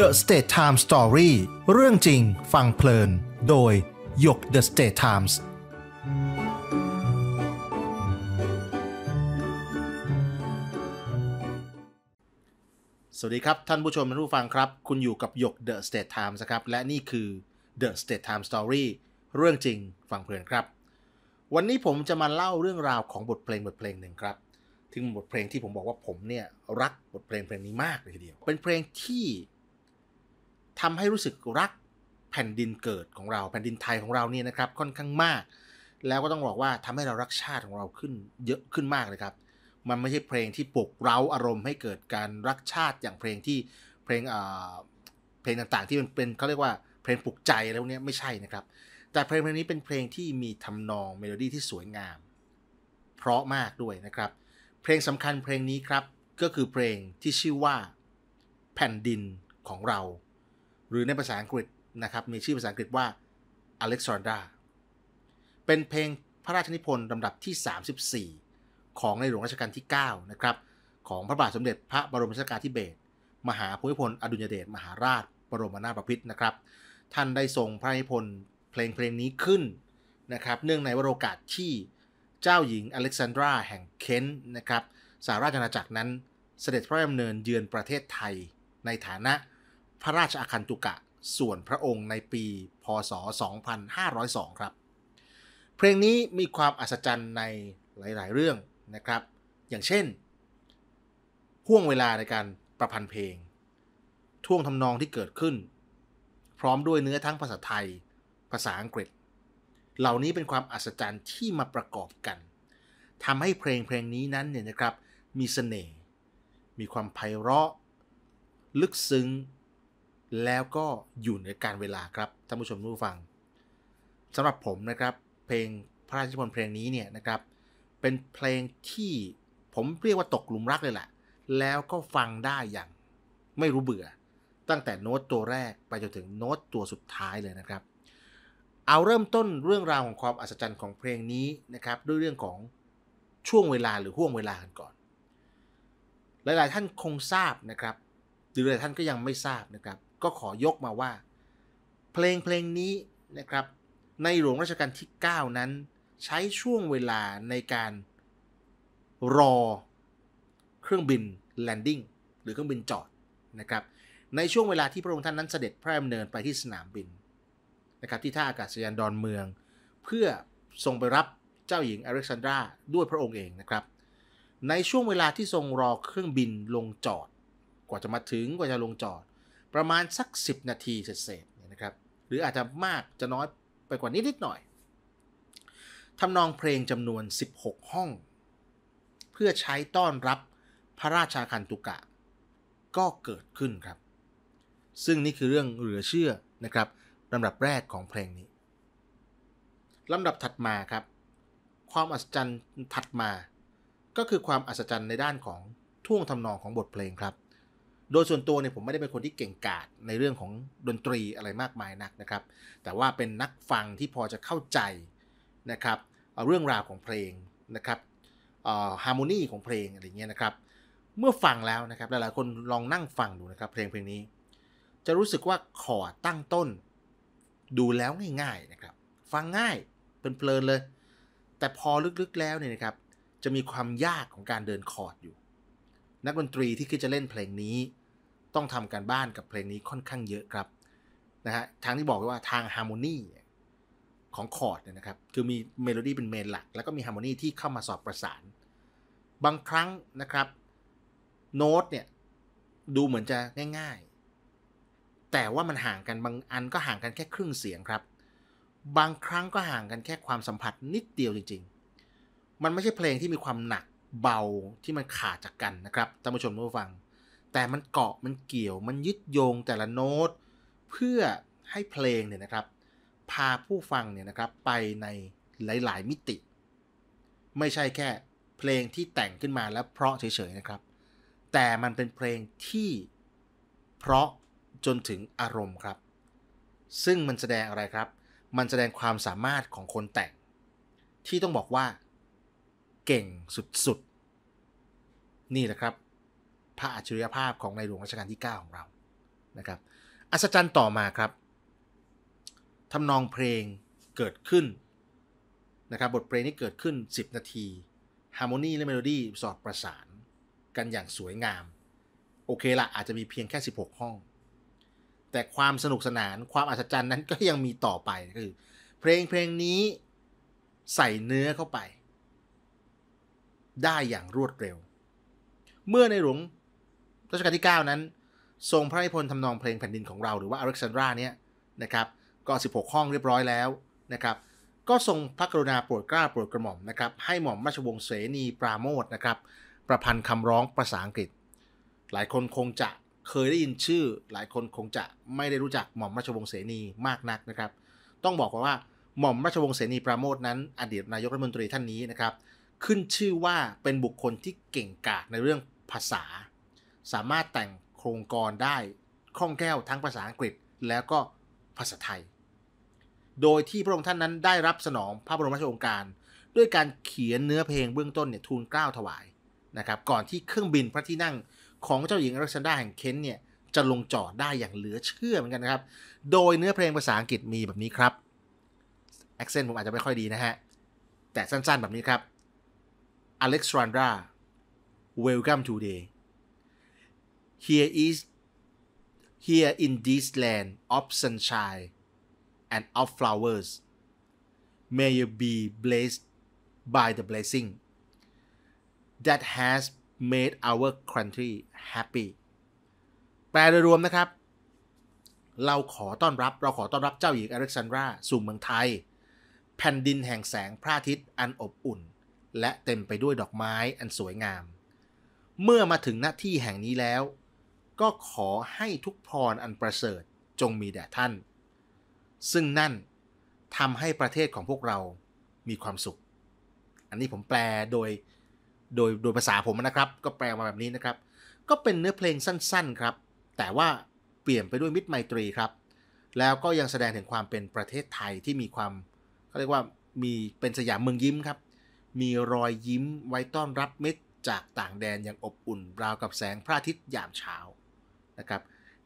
The State Time Story เรื่องจริงฟังเพลิน โดยหยก The State Times สวัสดีครับท่านผู้ชมท่านผู้ฟังครับ คุณอยู่กับหยก The State Times ครับและนี่คือ The State Time Story เรื่องจริงฟังเพลินครับ วันนี้ผมจะมาเล่าเรื่องราวของบทเพลง บทเพลงหนึ่งครับถึงบทเพลงที่ผมบอกว่าผมเนี่ยรักบทเพลงเพลงนี้มากเลยทีเดียวเป็นเพลงที่ทำให้รู้สึกรักแผ่นดินเกิดของเราแผ่นดินไทยของเราเนี่ยนะครับค่อนข้างมาก แล้วก็ต้องบอกว่าทำให้เรารักชาติของเราขึ้นเยอะขึ้นมากเลยครับ มันไม่ใช่เพลงที่ปลุกเร้าอารมณ์ให้เกิดการรักชาติอย่างเพลงที่เพลงอ่าเพลงต่างๆที่มันเป็นเขาเรียกว่าเพลงปลุกใจอะไรพวกนี้ไม่ใช่นะครับ แต่เพลงเพลงนี้เป็นเพลงที่มีทำนองเมโลดี้ที่สวยงาม เพราะมากด้วยนะครับ เพลงสำคัญเพลงนี้ครับก็คือเพลงที่ชื่อว่าแผ่นดินของเรารือในภาษาอังกฤษ นะครับ มีชื่อภาษาอังกฤษว่า Alexandra เป็นเพลงพระราชนิพนธ์ลำดับที่ 34 ของในหลวงรัชกาลที่ 9 นะครับ ของพระบาทสมเด็จพระบรมชนกาธิเบศรมหาภูมิพล อดุญเดชมหาราช บรมนาถบพิตรนะครับ ท่านได้ทรงพระนิพนธ์เพลงเพลงนี้ขึ้นนะครับเนื่องในวโรกาสที่เจ้าหญิงอเล็กซานดราแห่งเคนนะครับสหราชอาณาจักรนั้น เสด็จพระดำเนินเยือนประเทศไทยในฐานะพระราชอาคันตุกะส่วนพระองค์ในปีพศ 2502 ครับ เพลงนี้มีความอัศจรรย์ในหลาย ๆ เรื่องนะครับ อย่างเช่นห่วงเวลาในการประพันธ์เพลง ท่วงทำนองที่เกิดขึ้น พร้อมด้วยเนื้อทั้งภาษาไทยภาษาอังกฤษ เหล่านี้เป็นความอัศจรรย์ที่มาประกอบกันทำให้เพลงเพลงนี้นั้นเนี่ยนะครับมีสเสน่ห์มีความไพเราะ ลึกซึ้งแล้วก็อยู่ในการ เวลาครับท่านผู้ชมผู้ฟังสำหรับผมนะครับเพลงพระราชนิพนธ์เพลงนี้เนี่ยนะครับ เป็นเพลงที่ผมเรียกว่าตกหลุมรักเลยแหละ แล้วก็ฟังได้อย่างไม่รู้เบื่อตั้งแต่โน้ตตัวแรกไปจนถึงโน้ตตัวสุดท้ายเลยนะครับ เอาเริ่มต้นเรื่องราวของความอัศจรรย์ของเพลงนี้นะครับ ด้วยเรื่องของช่วงเวลาหรือห่วงเวลากันก่อน หลายๆ ท่านคงทราบนะครับ หรือหลายท่านก็ยังไม่ทราบนะครับก็ขอยกมาว่า เพลงเพลงนี้นะครับในหลวงรัชกาลที่ 9 นั้น ใช้ช่วงเวลาในการรอเครื่องบิน แลนดิ้งหรือเครื่องบินจอดนะครับในช่วงเวลาที่พระองค์ท่านนั้นเสด็จพระดำเนิน ไปที่สนามบินนะครับที่ท่า อากาศยานดอนเมือง เพื่อทรงไปรับเจ้าหญิงอเล็กซานดราด้วยพระองค์เองนะครับในช่วงเวลาที่ทรงรอเครื่องบินลงจอด กว่าจะมาถึงกว่าจะลงจอดประมาณสัก10นาทีเสร็จๆนะครับหรืออาจจะมากจะน้อยไปกว่านี้นิดหน่อยทำนองเพลงจำนวน 16 ห้อง เพื่อใช้ต้อนรับพระราชาคันตุกะ ก็เกิดขึ้นครับ ซึ่งนี่คือเรื่องเหลือเชื่อนะครับลำดับแรกของเพลงนี้ลำดับถัดมาครับ ความอัศจรรย์ถัดมา ก็คือความอัศจรรย์ในด้านของท่วงทำนองของบทเพลงครับโดยส่วนตัวเนี่ยผมไม่ได้เป็นคนที่เก่งกาจในเรื่องของดนตรีอะไรมากมายนักนะครับ แต่ว่าเป็นนักฟังที่พอจะเข้าใจนะครับเรื่องราวของเพลงนะครับฮาร์โมนีของเพลงอะไรเงี้ยนะครับเมื่อฟังแล้วนะครับหลายๆคนลองนั่งฟังดูนะครับ เพลงเพลงนี้ จะรู้สึกว่าคอตั้งต้น ดูแล้วง่ายๆนะครับฟังง่ายเพลินๆเลยแต่พอลึกๆแล้วเนี่ยนะครับจะมีความยากของการเดินคอร์ดอยู่ นักดนตรีที่คิดจะเล่นเพลงนี้ต้องทำการบ้านกับเพลงนี้ค่อนข้างเยอะครับนะฮะทางที่บอกว่าทางฮาร์โมนีของคอร์ดเนี่ยนะครับ คือมีเมโลดี้เป็นเมนหลัก แล้วก็มีฮาร์โมนีที่เข้ามาสอบประสานบางครั้งนะครับโน้ตเนี่ยดูเหมือนจะง่ายๆ แต่ว่ามันห่างกันบางอันก็ห่างกันแค่ครึ่งเสียงครับ บางครั้งก็ห่างกันแค่ความสัมผัสนิดเดียวจริงๆ มันไม่ใช่เพลงที่มีความหนักเบาที่มันขาดจากกันนะครับท่านผู้ชมผู้ฟังแต่มันเกาะมันเกี่ยวมันยึดโยงแต่ละโน้ต เพื่อให้เพลงเนี่ยนะครับ พาผู้ฟังเนี่ยนะครับไปในหลาย ๆมิติ ไม่ใช่แค่เพลงที่แต่งขึ้นมาแล้วเพราะเฉย ๆ นะครับ แต่มันเป็นเพลงที่เพราะจนถึงอารมณ์ครับ ซึ่งมันแสดงอะไรครับ มันแสดงความสามารถของคนแต่ง ที่ต้องบอกว่า เก่งสุด ๆ นี่แหละครับพระอัจฉริยภาพของในหลวงรัชกาลที่9ของเรา นะครับ อัศจรรย์ต่อมาครับทำนองเพลงเกิดขึ้น นะครับบทเพลงนี้เกิดขึ้น 10 นาที ฮาร์โมนีและเมโลดี้สอดประสานกันอย่างสวยงาม โอเคละอาจจะมีเพียงแค่ 16 ห้อง แต่ความสนุกสนานความอัศจรรย์นั้นก็ยังมีต่อไปคือเพลงเพลงนี้ใส่เนื้อเข้าไป ได้อย่างรวดเร็ว เมื่อในหลวงัชกาลที่ 9 นั้น ทรงพระนิพนธ์ทำนองเพลงแผ่นดินของเราหรือว่าอเล็กซานดราเนี่ยนะครับ ก็ 16 ห้องเรียบร้อยแล้วนะครับก็ทรงพระกรุณาโปรดกล้าโปรดกระหม่อมนะครับ ให้หม่อมราชวงศ์เสนี ปราโมท นะครับ ประพันธ์คำร้องภาษาอังกฤษ หลายคนคงจะเคยได้ยินชื่อ หลายคนคงจะไม่ได้รู้จักหม่อมราชวงศ์เสนีมากนักนะครับ ต้องบอกว่าหม่อมราชวงศ์เสนีปราโมทนั้น อดีตนายกรัฐมนตรีท่านนี้นะครับขึ้นชื่อว่าเป็นบุคคลที่เก่งกาจในเรื่องภาษาสามารถแต่งโครงกรได้คล่องแคล่วทั้งภาษาอังกฤษแล้วก็ภาษาไทย โดยที่พระองค์ท่านนั้นได้รับสนองพระบรมราชโองการ ด้วยการเขียนเนื้อเพลงเบื้องต้นเนี่ยทูลเกล้าถวาย นะครับ ก่อนที่เครื่องบินพระที่นั่งของเจ้าหญิงอเล็กซานดราแห่งเคนเนี่ย จะลงจอดได้อย่างเหลือเชื่อเหมือนกันนะครับโดยเนื้อเพลงภาษาอังกฤษมีแบบนี้ครับแอคเซนต์ผมอาจจะไม่ค่อยดีนะฮะแต่สั้นๆแบบนี้ครับ Alexandra welcome today here is here in this land of sunshine and of flowers may you be blessed by the blessing that has made our country happy แปลโดยรวมนะครับ เราขอต้อนรับ เราขอต้อนรับเจ้าหญิงอเล็กซานดรา สู่เมืองไทย แผ่นดินแห่งแสงพระอาทิตย์อันอบอุ่น และเต็มไปด้วยดอกไม้อันสวยงาม เมื่อมาถึงหน้าที่แห่งนี้แล้วก็ขอให้ทุกพรอันประเสริฐจงมีแด่ท่าน ซึ่งนั่นทำให้ประเทศของพวกเรา มีความสุข อันนี้ผมแปลโดยโดย โดยภาษาผมนะครับ ก็แปลมาแบบนี้นะครับ ก็เป็นเนื้อเพลงสั้นๆครับ แต่ว่าเปลี่ยนไปด้วยมิตรไมตรีครับ แล้วก็ยังแสดงถึงความเป็นประเทศไทยที่มีความ เขาเรียกว่ามีเป็นสยามเมืองยิ้มครับ มีรอยยิ้มไว้ต้อนรับมิตรจากต่างแดนอย่างอบอุ่นราวกับแสงพระอาทิตย์ยามเช้านะครับ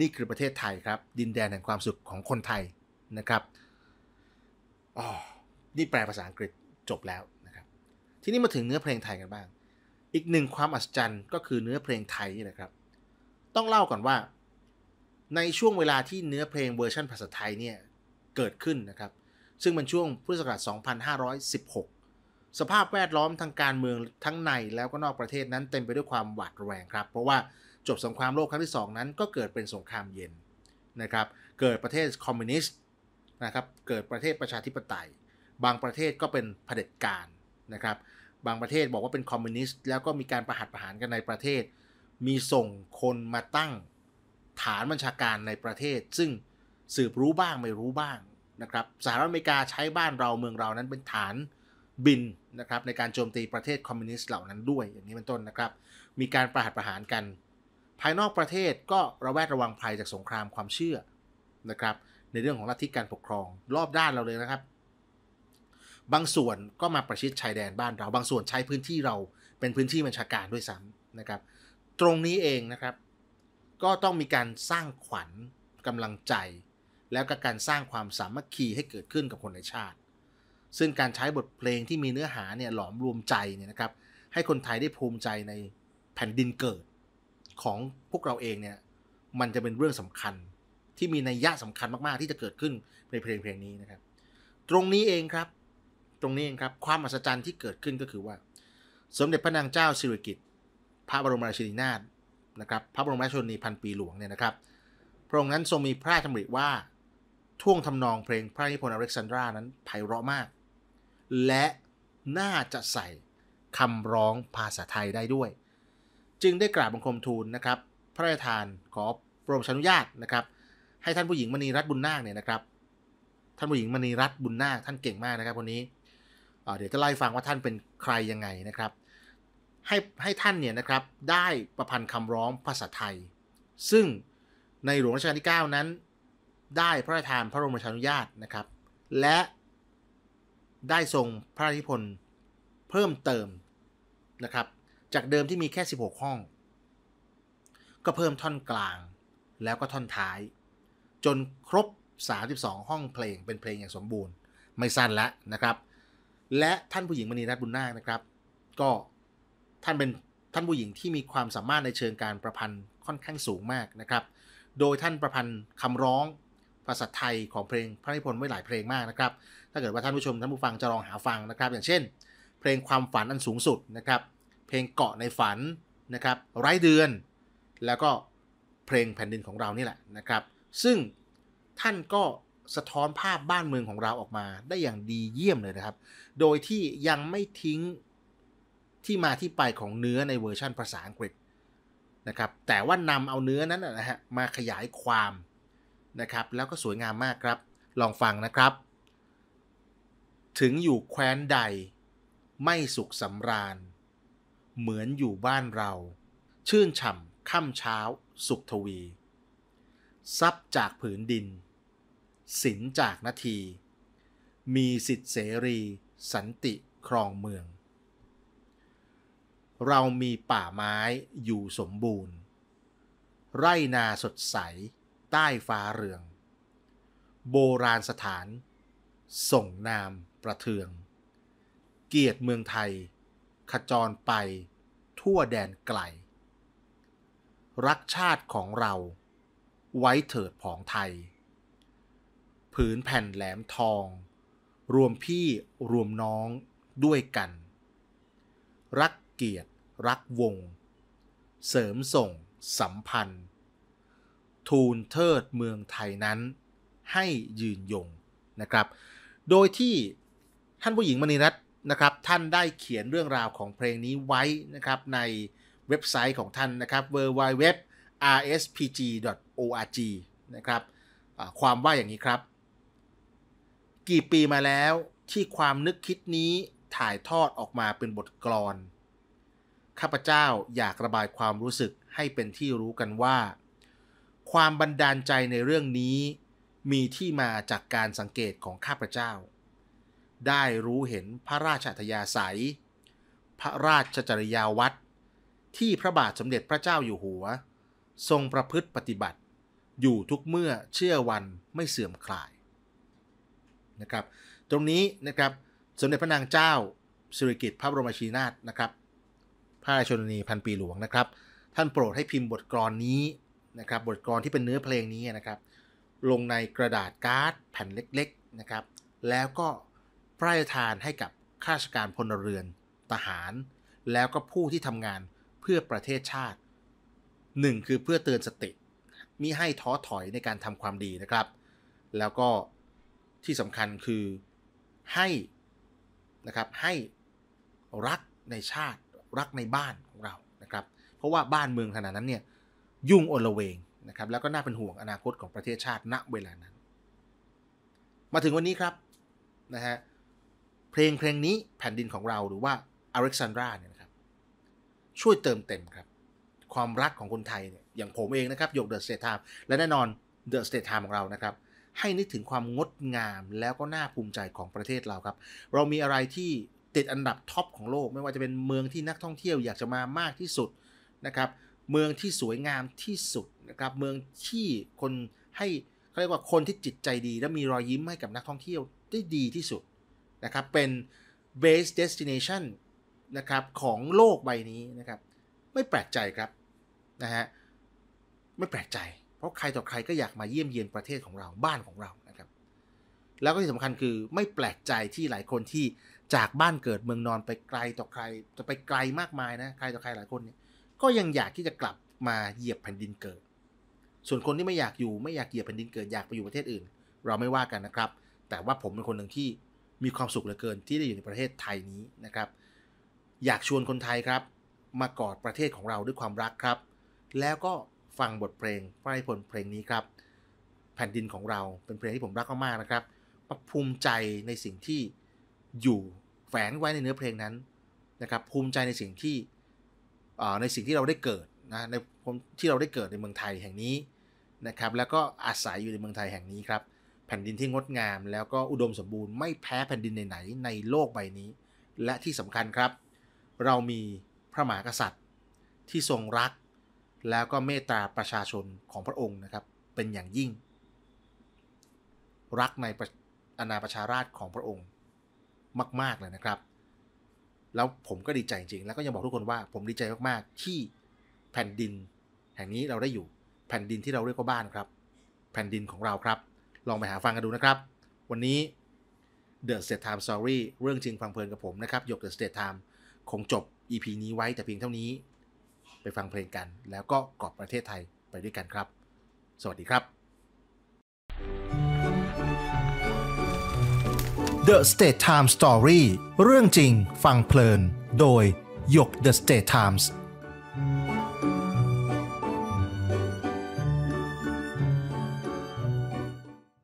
นี่คือประเทศไทยครับ ดินแดน แห่งความสุขของคนไทยนะครับอ๋อนี่แปลภาษาอังกฤษจบแล้วนะครับทีนี้มาถึงเนื้อเพลงไทยกันบ้าง อีกหนึ่งความอัศจรรย์ก็คือเนื้อเพลงไทยนี่แหละครับ ต้องเล่าก่อนว่า ในช่วงเวลาที่เนื้อเพลงเวอร์ชันภาษาไทยเนี่ย เกิดขึ้นนะครับ ซึ่งมันช่วงพุทธศักราช 2516 สภาพแวดล้อมทางการเมืองทั้งในแล้วก็นอกประเทศนั้นเต็มไปด้วยความหวาดระแวงครับเพราะว่าจบสงครามโลกครั้งที่2นั้นก็เกิดเป็นสงครามเย็นนะครับ เกิดประเทศคอมมิวนิสต์นะครับ เกิดประเทศประชาธิปไตย บางประเทศก็เป็นเผด็จการนะครับ บางประเทศบอกว่าเป็นคอมมิวนิสต์แล้วก็มีการประหัตประหารกันในประเทศ มีส่งคนมาตั้งฐานบัญชาการในประเทศ ซึ่งสืบรู้บ้างไม่รู้บ้างนะครับ สหรัฐอเมริกาใช้บ้านเราเมืองเรานั้นเป็นฐานบินนะครับในการโจมตีประเทศคอมมิวนิสต์เหล่านั้นด้วยอย่างนี้เป็นต้นนะครับ มีการประหัตประหารกันภายนอกประเทศก็ ระแวดระวังภัยจากสงครามความเชื่อนะครับในเรื่องของลัทธิการปกครองรอบด้านเราเลยนะครับ บางส่วนก็มาประชิดชายแดนบ้านเรา บางส่วนใช้พื้นที่เราเป็นพื้นที่บัญชาการด้วยซ้ำนะครับ ตรงนี้เองนะครับ ก็ต้องมีการสร้างขวัญกำลังใจ แล้วก็การสร้างความสามัคคีให้เกิดขึ้นกับคนในชาติ ซึ่งการใช้บทเพลงที่มีเนื้อหาเนี่ยหลอมรวมใจเนี่ยนะครับ ให้คนไทยได้ภูมิใจในแผ่นดินเกิดของพวกเราเองเนี่ยมันจะเป็นเรื่องสำคัญที่มีนัยยะสำคัญมากๆ ที่จะเกิดขึ้น ในเพลงเพลงนี้นะครับ ตรงนี้เองครับตรงนี้เองครับ ความอัศจรรย์ที่เกิดขึ้นก็คือว่า สมเด็จพระนางเจ้าสิริกิติ์พระบรมราชินีนาถนะครับพระบรมราชชนีพันปีหลวงเนี่ยนะครับพระองค์นั้นทรงมีพระราชดำริว่า ท่วงทำนองเพลงพระนิพนธ์อเล็กซานดรานั้นไพเราะมาก และน่าจะใส่คำร้องภาษาไทยได้ด้วยจึงได้กราบบังคมทูลนะครับ พระราชทานขอโปรดอนุญาตนะครับให้ท่านผู้หญิงมณีรัตน์บุญนาคเนี่ยนะครับท่านผู้หญิงมณีรัตน์บุญนาคท่านเก่งมากนะครับคนนี้เดี๋ยวจะไล่ฟังว่าท่านเป็นใครยังไงนะครับ ให้ให้ ท่านเนี่ยนะครับได้ประพันธ์คำร้องภาษาไทย ซึ่งในหลวงรัชกาลที่9นั้น ได้พระราชทานพระบรมชานุญาตนะครับและได้ทรงพระราชิพนเพิ่มเติมนะครับจากเดิมที่มีแค่ 16 ห้อง ก็เพิ่มท่อนกลางแล้วก็ท่อนท้าย จนครบ 32 ห้องเพลงเป็นเพลงอย่างสมบูรณ์ ไม่สั้นแล้วนะครับ และท่านผู้หญิงมณีรัตน์บุญนาคนะครับ ก็ท่านเป็นท่านผู้หญิงที่มีความสามารถในเชิงการประพันธ์ค่อนข้างสูงมากนะครับ โดยท่านประพันธ์คำร้อง ภาษาไทยของเพลงพระนิพนธ์ไว้หลายเพลงมากนะครับถ้าเกิดว่าท่านผู้ชมท่านผู้ฟังจะลองหาฟังนะครับอย่างเช่น เพลงความฝันอันสูงสุดนะครับเพลงเกาะในฝันนะครับไร้เดือน แล้วก็เพลงแผ่นดินของเรานี่แหละนะครับ ซึ่งท่านก็สะท้อนภาพบ้านเมืองของเราออกมา ได้อย่างดีเยี่ยมเลยนะครับ โดยที่ยังไม่ทิ้งที่มาที่ไปของเนื้อในเวอร์ชั่นภาษาอังกฤษนะครับแต่ว่านำเอาเนื้อนั้นนะฮะมาขยายความนะครับแล้วก็สวยงามมากครับ ลองฟังนะครับ ถึงอยู่แคว้นใด ไม่สุขสำราญเหมือนอยู่บ้านเรา ชื่นฉ่ำค่ำ เช้า สุขทวี ทรัพย์จากผืนดิน ศิลจากนาที มีสิทธิเสรี สันติครองเมือง เรามีป่าไม้อยู่สมบูรณ์ ไร่นาสดใส ใต้ฟ้าเรือง โบราณสถาน ส่งนามประเทือง เกียรติเมืองไทยขจรไปทั่วแดนไกล รักชาติของเราไว้เถิดผองไทย ผืนแผ่นแหลมทอง รวมพี่รวมน้องด้วยกัน รัก เกียรติ รักวง เสริมส่ง สัมพันธ์ ทูลเทิด เมืองไทยนั้นให้ยืนยงนะครับ โดยที่ ท่าน ผู้ หญิงมณีรัตนนะครับ ท่านได้เขียนเรื่องราวของเพลงนี้ไว้นะครับ ในเว็บไซต์ของท่านนะครับ www rspg org นะครับความว่าอย่างนี้ครับ กี่ปีมาแล้วที่ความนึกคิดนี้ถ่ายทอดออกมาเป็นบทกลอนข้าพเจ้าอยากระบายความรู้สึกให้เป็นที่รู้กันว่า ความบันดาลใจในเรื่องนี้มีที่มาจากการสังเกตของ ข้าพเจ้าได้รู้เห็นพระราชธยาศัย พระราชจริยาวัด ที่พระบาทสมเด็จพระเจ้าอยู่หัว ทรงประพฤติปฏิบัติ อยู่ทุกเมื่อเชื่อวันไม่เสื่อมคลายนะครับ ตรงนี้นะครับ สมเด็จพระนางเจ้าสิริกิติ์พระบรมชีนาถนะครับ พระราชนนีพันปีหลวงนะครับ ท่านโปรดให้พิมพ์บทกรอน นี้ นะครับ บทกรอนที่เป็นเนื้อเพลงนี้นะครับ ลงในกระดาษการ์ดแผ่นเล็กๆนะครับ แล้วก็ระราชทานให้กับข้าราชการพลเรือนทหาร แล้วก็ผู้ที่ทำงานเพื่อประเทศชาติหนึ่งคือเพื่อเตือนสติมิให้ท้อถอยในการทำความดีนะครับ แล้วก็ที่สำคัญคือให้นะครับให้รักในชาติ รักในบ้านของเรานะครับ เพราะว่าบ้านเมืองขนาดนั้นเนี่ยยุ่งอลเวงนะครับ แล้วก็น่าเป็นห่วงอนาคตของประเทศชาติณเวลานั้น มาถึงวันนี้ครับนะฮะเพลงเพลงนี้แผ่นดินของเราหรือว่าอเล็กซานดราเนี่ยนะครับ ช่วยเติมเต็มครับ ความรักของคนไทยเนี่ยอย่างผมเองนะครับ ยกเดอะสเตทไทม์และแน่นอนเดอะสเตทไทม์ของเรานะครับ ให้นึกถึงความงดงามแล้วก็น่าภูมิใจของประเทศเราครับ เรามีอะไรที่ติดอันดับท็อปของโลก ไม่ว่าจะเป็นเมืองที่นักท่องเที่ยว อยากจะมามากที่สุดนะครับเมืองที่สวยงามที่สุดนะครับเมืองที่คนให้เขาเรียกว่าคนที่จิตใจดี และมีรอยยิ้มให้กับนักท่องเที่ยว ได้ดีที่สุดนะครับ เป็น base destination นะครับ ของโลกใบนี้นะครับ ไม่แปลกใจครับนะฮะไม่แปลกใจ เพราะใครต่อใคร ก็อยากมาเยี่ยมเยียนประเทศของเราบ้านของเรานะครับแล้วก็ที่สำคัญคือไม่แปลกใจที่หลายคนที่จากบ้านเกิดเมืองนอนไปไกลต่อใครจะไปไกลมากมายนะ ใครต่อใครหลายคนเนี่ยก็ยังอยากที่จะกลับมาเหยียบแผ่นดินเกิด ส่วนคนที่ไม่อยากอยู่ไม่อยากเหยียบแผ่นดินเกิดอยากไปอยู่ประเทศอื่นเราไม่ว่ากันนะครับแต่ว่าผมเป็นคนหนึ่งที่มีความสุขเหลือเกินที่ได้อยู่ในประเทศไทยนี้นะครับ อยากชวนคนไทยครับมากอดประเทศของเราด้วยความรักครับ แล้วก็ฟังบทเพลงพรพลเพลงนี้ครับ แผ่นดินของเราเป็นเพลงที่ผมรักมากๆนะครับปภูมิใจในสิ่งที่อยู่แฝงไว้ในเนื้อเพลงนั้นนะครับภูมิใจในสิ่งที่ในสิ่งที่เราได้เกิดนะในที่เราได้เกิดในเมืองไทยแห่งนี้นะครับแล้วก็อาศัยอยู่ในเมืองไทยแห่งนี้ครับผ่นดินที่งดงาม แล้วก็อุดมสมบูรณ์ไม่แพ้แผ่นดินไหนในโลกใบนี้ และที่สำคัญครับ เรามีพระมหากษัตริย์ที่ทรงรัก แล้วก็เมตตาประชาชนของพระองค์นะครับ เป็นอย่างยิ่ง รักในอาณาประชาราชของพระองค์มาก ๆเลยนะครับแล้วผมก็ดีใจจริงแล้วก็ยังบอกทุกคนว่าผมดีใจมากๆที่แผ่นดิน แห่งนี้เราได้อยู่แผ่นดินที่เราเรียกว่าบ้านครับ แผ่นดินของเราครับลองไปหาฟังกันดูนะครับ วันนี้ The State Time Story เรื่องจริงฟังเพลินกับผมนะครับ ยก The State Time คงจบ EP นี้ไว้แต่เพียงเท่านี้ไปฟังเพลงกัน แล้วก็กอบประเทศไทยไปด้วยกันครับ สวัสดีครับ The State Time Story เรื่องจริงฟังเพลินโดย ยก The State Times